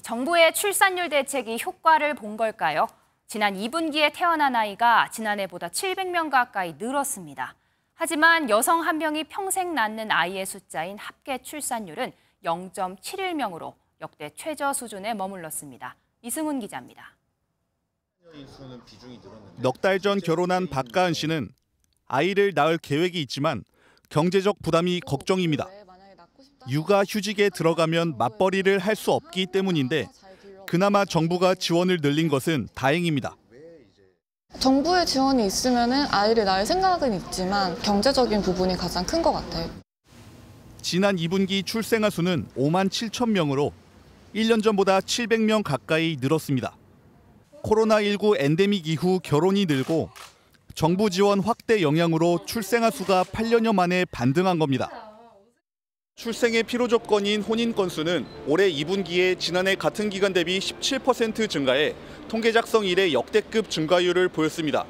정부의 출산율 대책이 효과를 본 걸까요? 지난 2분기에 태어난 아이가 지난해보다 700명 가까이 늘었습니다. 하지만 여성 한 명이 평생 낳는 아이의 숫자인 합계 출산율은 0.71명으로 역대 최저 수준에 머물렀습니다. 이승훈 기자입니다. 넉달 전 결혼한 박가은 씨는 아이를 낳을 계획이 있지만 경제적 부담이 걱정입니다. 육아 휴직에 들어가면 맞벌이를 할 수 없기 때문인데 그나마 정부가 지원을 늘린 것은 다행입니다. 정부의 지원이 있으면 아이를 낳을 생각은 있지만 경제적인 부분이 가장 큰 것 같아요. 지난 2분기 출생아 수는 5만 7천 명으로 1년 전보다 700명 가까이 늘었습니다. 코로나19 엔데믹 이후 결혼이 늘고 정부 지원 확대 영향으로 출생아 수가 8년여 만에 반등한 겁니다. 출생의 필요 조건인 혼인 건수는 올해 2분기에 지난해 같은 기간 대비 17% 증가해 통계 작성 이래 역대급 증가율을 보였습니다.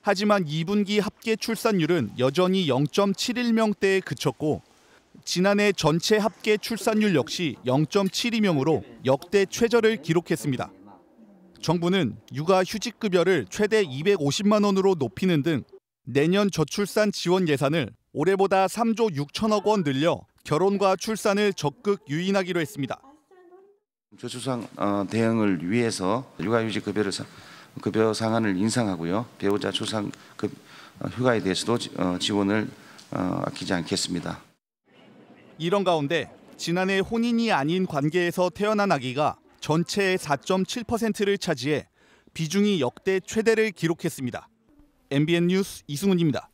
하지만 2분기 합계 출산율은 여전히 0.71명대에 그쳤고 지난해 전체 합계 출산율 역시 0.72명으로 역대 최저를 기록했습니다. 정부는 육아 휴직급여를 최대 250만 원으로 높이는 등 내년 저출산 지원 예산을 올해보다 3조 6천억 원 늘려 결혼과 출산을 적극 유인하기로 했습니다. 저출산 어, 대응을 위해서 육아휴직 급여를 급여 상한을 인상하고요. 배우자 출산 급 어, 휴가에 대해서도 어, 지원을 아끼지 않겠습니다. 이런 가운데 지난해 혼인이 아닌 관계에서 태어난 아기가 전체의 4.7%를 차지해 비중이 역대 최대를 기록했습니다. MBN 뉴스 이승훈입니다.